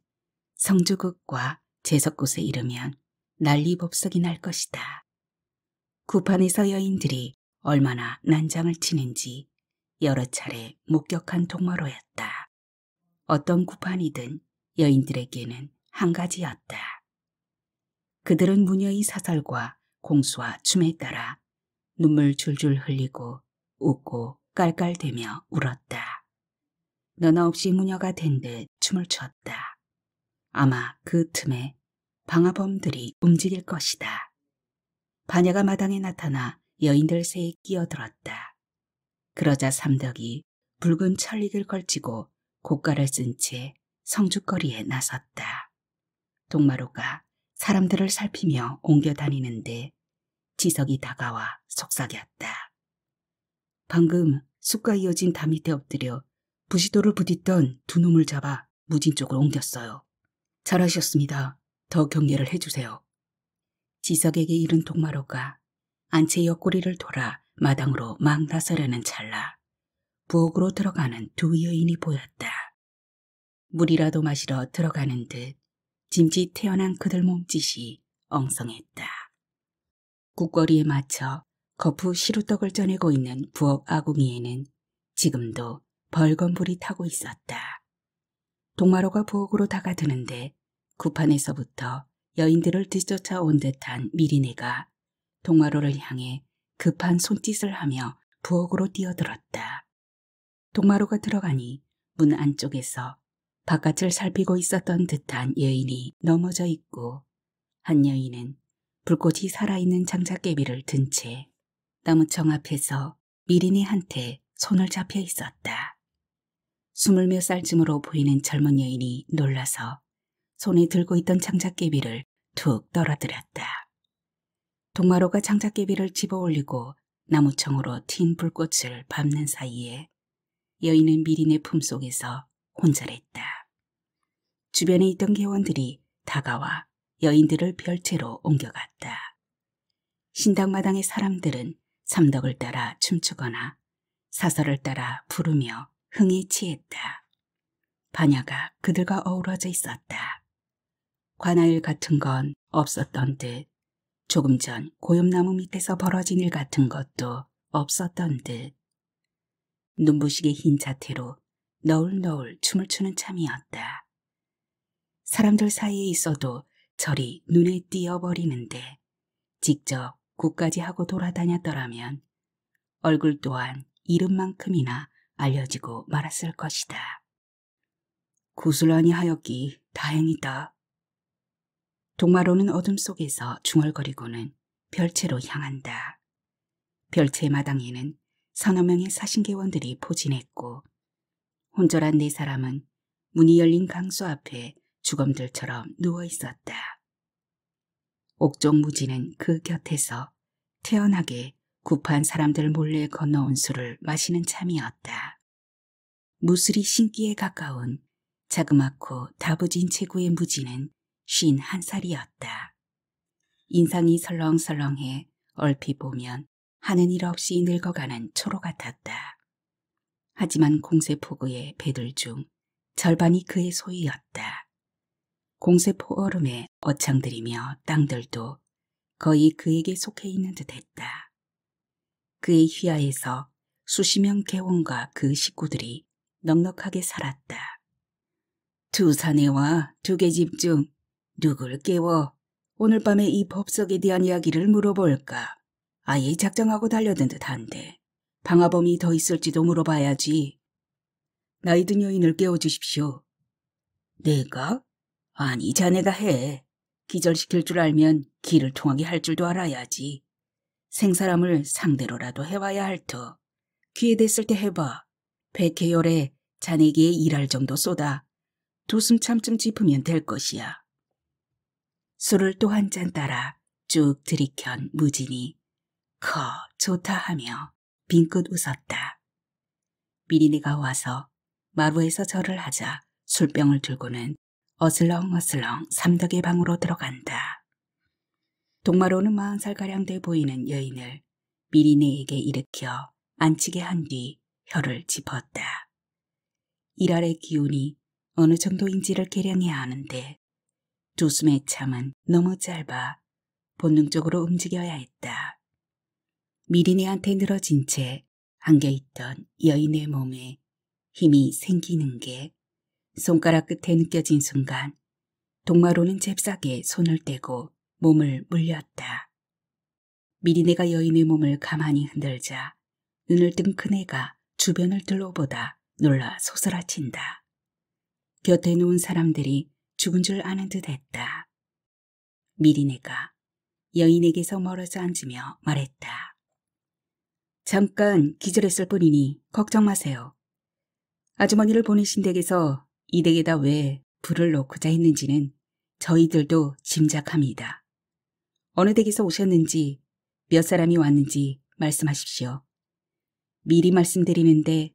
성주극과 제석곳에 이르면 난리법석이 날 것이다. 구판에서 여인들이 얼마나 난장을 치는지 여러 차례 목격한 동화로였다. 어떤 구판이든 여인들에게는 한 가지였다. 그들은 무녀의 사설과 공수와 춤에 따라 눈물 줄줄 흘리고 웃고 깔깔대며 울었다. 너나없이 무녀가 된 듯 춤을 췄다 아마 그 틈에 방아범들이 움직일 것이다. 반야가 마당에 나타나 여인들 새에 끼어들었다. 그러자 삼덕이 붉은 철릭을 걸치고 고깔을 쓴 채 성주거리에 나섰다. 동마루가 사람들을 살피며 옮겨 다니는데 지석이 다가와 속삭였다. 방금 숲과 이어진 담 밑에 엎드려 부시도를 부딪던 두 놈을 잡아 무진 쪽으로 옮겼어요. 잘하셨습니다. 더격려를 해주세요. 지석에게 이른 동마로가 안채의 옆구리를 돌아 마당으로 막 나서려는 찰나 부엌으로 들어가는 두 여인이 보였다. 물이라도 마시러 들어가는 듯 짐짓 태어난 그들 몸짓이 엉성했다. 국거리에 맞춰 거푸 시루떡을 쪄내고 있는 부엌 아궁이에는 지금도 벌건 불이 타고 있었다. 동마로가 부엌으로 다가드는데 구판에서부터 여인들을 뒤쫓아온 듯한 미리네가 동마로를 향해 급한 손짓을 하며 부엌으로 뛰어들었다. 동마로가 들어가니 문 안쪽에서 바깥을 살피고 있었던 듯한 여인이 넘어져 있고 한 여인은 불꽃이 살아있는 장작개비를 든채 나무청 앞에서 미린이한테 손을 잡혀 있었다. 스물몇 살쯤으로 보이는 젊은 여인이 놀라서 손에 들고 있던 장작개비를 툭 떨어뜨렸다. 동마로가 장작개비를 집어올리고 나무청으로 튄 불꽃을 밟는 사이에 여인은 미린의 품속에서 혼절했다. 주변에 있던 개원들이 다가와 여인들을 별채로 옮겨갔다. 신당마당의 사람들은 삼덕을 따라 춤추거나 사설을 따라 부르며 흥에 취했다. 반야가 그들과 어우러져 있었다. 관아일 같은 건 없었던 듯 조금 전 고엽나무 밑에서 벌어진 일 같은 것도 없었던 듯 눈부시게 흰 자태로 너울너울 춤을 추는 참이었다. 사람들 사이에 있어도 절이 눈에 띄어버리는데 직접 구까지 하고 돌아다녔더라면 얼굴 또한 이름만큼이나 알려지고 말았을 것이다. 구슬하니 하였기 다행이다. 동마로는 어둠 속에서 중얼거리고는 별채로 향한다. 별채 마당에는 서너 명의 사신계원들이 포진했고 혼절한 네 사람은 문이 열린 강수 앞에 주검들처럼 누워 있었다. 옥종무지는 그 곁에서 태연하게 구판 사람들 몰래 건너온 술을 마시는 참이었다. 무술이 신기에 가까운 자그맣고 다부진 체구의 무지는 쉰한 살이었다. 인상이 설렁설렁해 얼핏 보면 하는 일 없이 늙어가는 초로 같았다. 하지만 공세포구의 배들 중 절반이 그의 소유였다. 공세포 얼음에 어창들이며 땅들도 거의 그에게 속해 있는 듯했다. 그의 휘하에서 수십 명 개원과 그 식구들이 넉넉하게 살았다. 두 사내와 두 개 집중 누굴 깨워 오늘 밤에 이 법석에 대한 이야기를 물어볼까. 아예 작정하고 달려든 듯한데 방화범이 더 있을지도 물어봐야지. 나이든 여인을 깨워주십시오. 내가? 아니, 자네가 해. 기절시킬 줄 알면 길을 통하게 할 줄도 알아야지. 생사람을 상대로라도 해와야 할 터. 귀에 댔을 때 해봐. 백해열에 자네기에 일할 정도 쏟아. 두숨 참쯤 짚으면 될 것이야. 술을 또 한 잔 따라 쭉 들이켠 무진이 커 좋다 하며 빈긋 웃었다. 미리네가 와서 마루에서 절을 하자 술병을 들고는 어슬렁어슬렁 삼덕의 방으로 들어간다. 동마로는 마흔살가량 돼 보이는 여인을 미리네에게 일으켜 앉히게 한 뒤 혀를 짚었다. 일할의 기운이 어느 정도인지를 계량해야 하는데 조숨의 참은 너무 짧아 본능적으로 움직여야 했다. 미리네한테 늘어진 채 안겨있던 여인의 몸에 힘이 생기는 게 손가락 끝에 느껴진 순간 동마로는 잽싸게 손을 떼고 몸을 물렸다. 미리네가 여인의 몸을 가만히 흔들자 눈을 뜬 큰애가 주변을 둘러보다 놀라 소스라친다. 곁에 누운 사람들이 죽은 줄 아는 듯 했다. 미리네가 여인에게서 멀어져 앉으며 말했다. 잠깐 기절했을 뿐이니 걱정 마세요. 아주머니를 보내신 댁에서 이댁에다 왜 불을 놓고자 했는지는 저희들도 짐작합니다. 어느 댁에서 오셨는지 몇 사람이 왔는지 말씀하십시오. 미리 말씀드리는데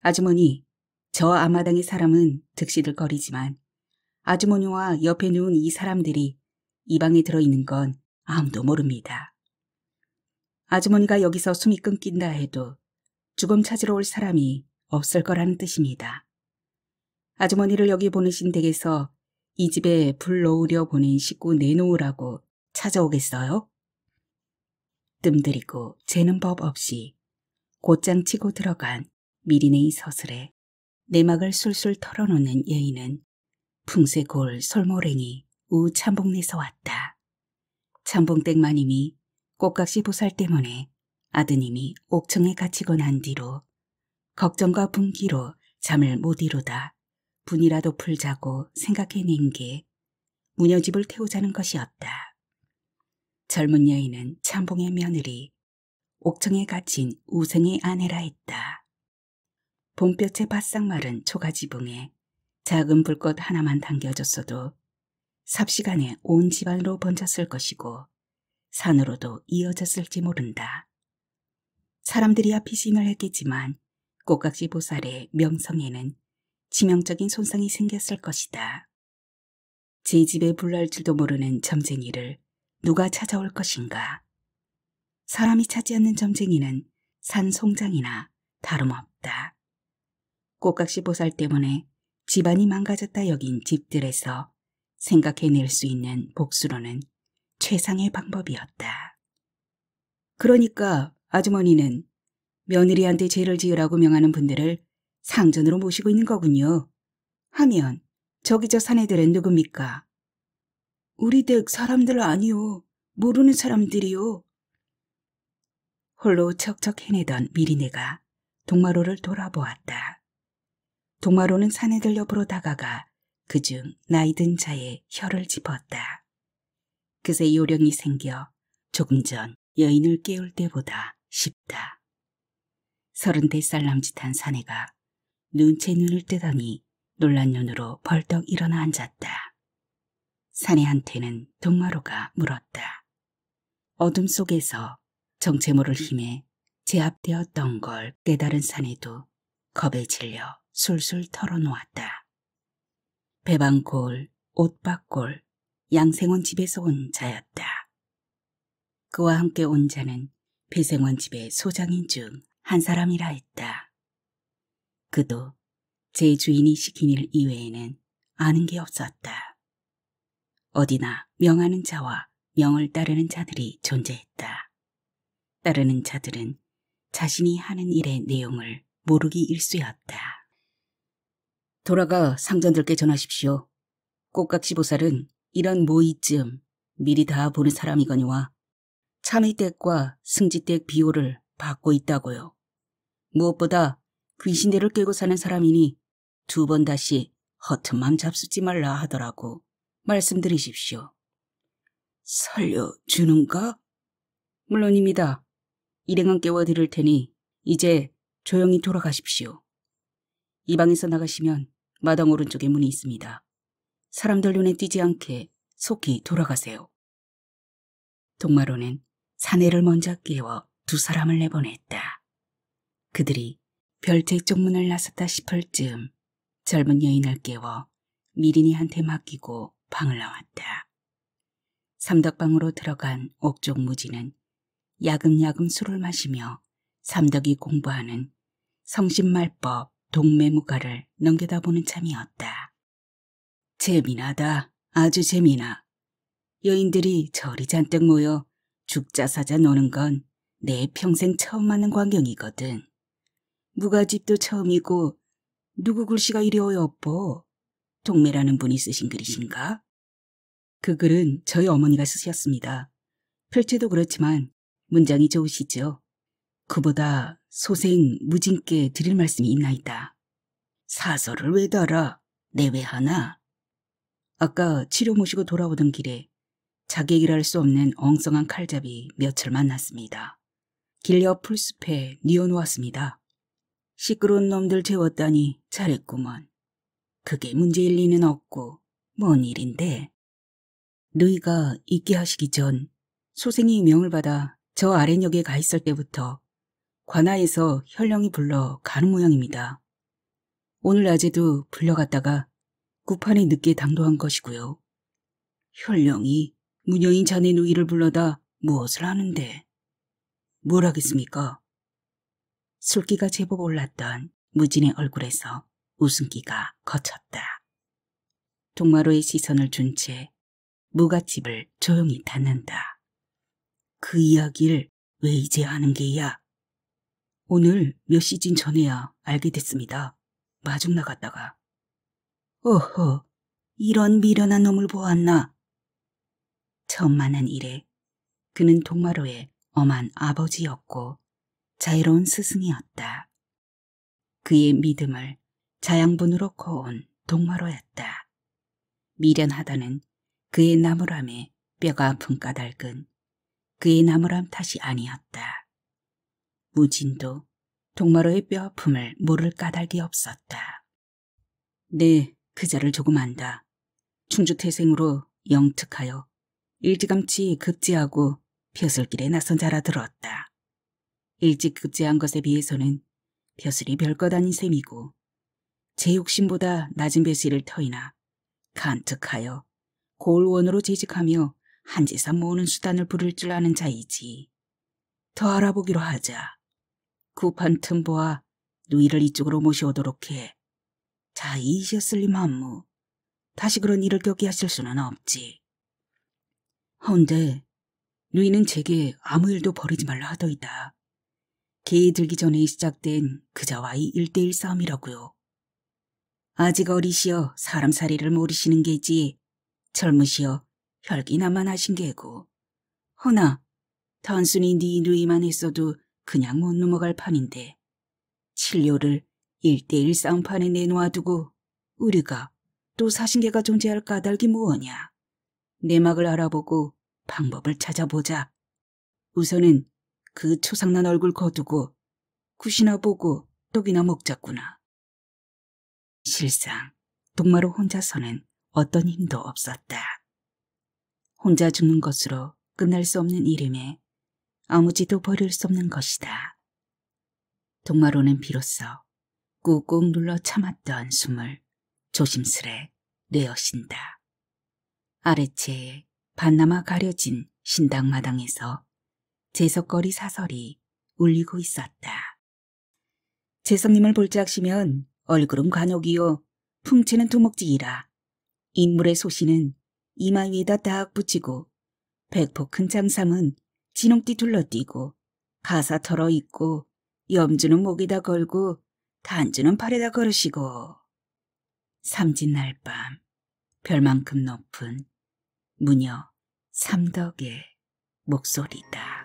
아주머니 저 아마당의 사람은 득시들거리지만 아주머니와 옆에 누운 이 사람들이 이 방에 들어있는 건 아무도 모릅니다. 아주머니가 여기서 숨이 끊긴다 해도 죽음 찾으러 올 사람이 없을 거라는 뜻입니다. 아주머니를 여기 보내신 댁에서 이 집에 불 넣으려 보낸 식구 내놓으라고 찾아오겠어요? 뜸들이고 재는 법 없이 곧장 치고 들어간 미리네의 서슬에 내막을 술술 털어놓는 여인은 풍쇠골 솔모랭이 우참봉내서 왔다. 참봉댁 마님이 꽃각시 보살 때문에 아드님이 옥청에 갇히고 난 뒤로 걱정과 분기로 잠을 못 이루다 분이라도 풀자고 생각해낸 게 무녀집을 태우자는 것이었다. 젊은 여인은 참봉의 며느리, 옥청에 갇힌 우생의 아내라 했다. 봄볕에 바싹 마른 초가지붕에 작은 불꽃 하나만 당겨졌어도 삽시간에 온 집안으로 번졌을 것이고 산으로도 이어졌을지 모른다. 사람들이야 피신을 했겠지만 꽃각지 보살의 명성에는 치명적인 손상이 생겼을 것이다. 제 집에 불날줄도 모르는 점쟁이를 누가 찾아올 것인가? 사람이 찾지 않는 점쟁이는 산 송장이나 다름없다. 꼬깍시 보살 때문에 집안이 망가졌다 여긴 집들에서 생각해낼 수 있는 복수로는 최상의 방법이었다. 그러니까 아주머니는 며느리한테 죄를 지으라고 명하는 분들을 상전으로 모시고 있는 거군요. 하면 저기 저 사내들은 누굽니까? 우리 댁 사람들 아니요. 모르는 사람들이요. 홀로 척척 해내던 미리네가 동마로를 돌아보았다. 동마로는 사내들 옆으로 다가가 그 중 나이든 자의 혀를 짚었다. 그새 요령이 생겨 조금 전 여인을 깨울 때보다 쉽다. 서른대살 남짓한 사내가 눈채 눈을 뜨더니 놀란 눈으로 벌떡 일어나 앉았다. 사내한테는 동마루가 물었다. 어둠 속에서 정체 모를 힘에 제압되었던 걸 깨달은 사내도 겁에 질려 술술 털어놓았다. 배방골, 옷박골, 양생원 집에서 온 자였다. 그와 함께 온 자는 배생원 집의 소장인 중 한 사람이라 했다. 그도 제 주인이 시킨 일 이외에는 아는 게 없었다. 어디나 명하는 자와 명을 따르는 자들이 존재했다. 따르는 자들은 자신이 하는 일의 내용을 모르기 일쑤였다. 돌아가 상전들께 전하십시오. 꽃각시 보살은 이런 모의쯤 미리 다 보는 사람이거니와 참의댁과 승지댁 비호를 받고 있다고요. 무엇보다 귀신대를 깨고 사는 사람이니 두 번 다시 허튼 맘 잡수지 말라 하더라고 말씀드리십시오. 살려주는가? 물론입니다. 일행은 깨워드릴 테니 이제 조용히 돌아가십시오. 이 방에서 나가시면 마당 오른쪽에 문이 있습니다. 사람들 눈에 띄지 않게 속히 돌아가세요. 동마로는 사내를 먼저 깨워 두 사람을 내보냈다. 그들이 별채 쪽문을 나섰다 싶을 즈음 젊은 여인을 깨워 미린이한테 맡기고 방을 나왔다. 삼덕방으로 들어간 옥종 무지는 야금야금 술을 마시며 삼덕이 공부하는 성신말법 동매무가를 넘겨다보는 참이었다. 재미나다. 아주 재미나. 여인들이 저리 잔뜩 모여 죽자사자 노는 건 내 평생 처음 하는 광경이거든. 누가 집도 처음이고 누구 글씨가 이리 어여없보 동매라는 분이 쓰신 글이신가? 그 글은 저희 어머니가 쓰셨습니다. 펼채도 그렇지만 문장이 좋으시죠. 그보다 소생 무진께 드릴 말씀이 있나이다. 사설을 왜 달아? 내외하나? 아까 치료 모시고 돌아오던 길에 자객이라 할수 없는 엉성한 칼잡이 몇을 만났습니다. 길 옆 풀숲에 뉘어놓았습니다. 시끄러운 놈들 재웠다니 잘했구먼. 그게 문제일 리는 없고 뭔 일인데. 너희가 있게 하시기 전 소생이 명을 받아 저 아랫역에 가 있을 때부터 관아에서 현령이 불러 가는 모양입니다. 오늘 낮에도 불러갔다가 구판에 늦게 당도한 것이고요. 현령이 무녀인 자네 누이를 불러다 무엇을 하는데? 뭘 하겠습니까? 술기가 제법 올랐던 무진의 얼굴에서 웃음기가 거쳤다. 동마루의 시선을 준 채 무가집을 조용히 닫는다. 그 이야기를 왜 이제 하는 게야? 오늘 몇시쯤 전에야 알게 됐습니다. 마중 나갔다가. 어허, 이런 미련한 놈을 보았나? 처음 만난 이래 그는 동마루의 엄한 아버지였고 자유로운 스승이었다. 그의 믿음을 자양분으로 고온 동마로였다. 미련하다는 그의 나무람에 뼈가 아픈 까닭은 그의 나무람 탓이 아니었다. 무진도 동마로의 뼈 아픔을 모를 까닭이 없었다. 네, 그자를 조금 안다. 충주태생으로 영특하여 일찌감치 급제하고 벼슬길에 나선 자라 들었다. 일찍 급제한 것에 비해서는 벼슬이 별것 아닌 셈이고 제 욕심보다 낮은 벼슬을 터이나 간특하여 고을원으로 재직하며 한지산 모으는 수단을 부를 줄 아는 자이지. 더 알아보기로 하자. 구판 틈 보아 누이를 이쪽으로 모셔오도록 해. 자, 이셨을리 만무. 다시 그런 일을 겪게 하실 수는 없지. 헌데 누이는 제게 아무 일도 벌이지 말라 하더이다. 개이 들기 전에 시작된 그자와의 일대일 싸움이라고요. 아직 어리시어 사람 사리를 모르시는 게지 젊으시어 혈기나만 하신 게고 허나 단순히 네 누이만 했어도 그냥 못 넘어갈 판인데 진료를 일대일 싸움판에 내놓아두고 우리가 또 사신계가 존재할 까닭이 뭐냐 내막을 알아보고 방법을 찾아보자. 우선은 그 초상난 얼굴 거두고 굿이나 보고 떡이나 먹자꾸나. 실상 동마루 혼자서는 어떤 힘도 없었다. 혼자 죽는 것으로 끝날 수 없는 이름에 아무 지도 버릴 수 없는 것이다. 동마루는 비로소 꾹꾹 눌러 참았던 숨을 조심스레 내어쉰다. 아래채에 반나마 가려진 신당마당에서 재석거리 사설이 울리고 있었다. 재석님을 볼짝시면 얼굴은 관옥이요 풍채는 두목지이라 인물의 소신은 이마 위에다 딱 붙이고 백포 큰 장삼은 진홍띠 둘러뛰고 가사 털어 입고 염주는 목에다 걸고 단주는 팔에다 걸으시고 삼진날 밤 별만큼 높은 무녀 삼덕의 목소리다.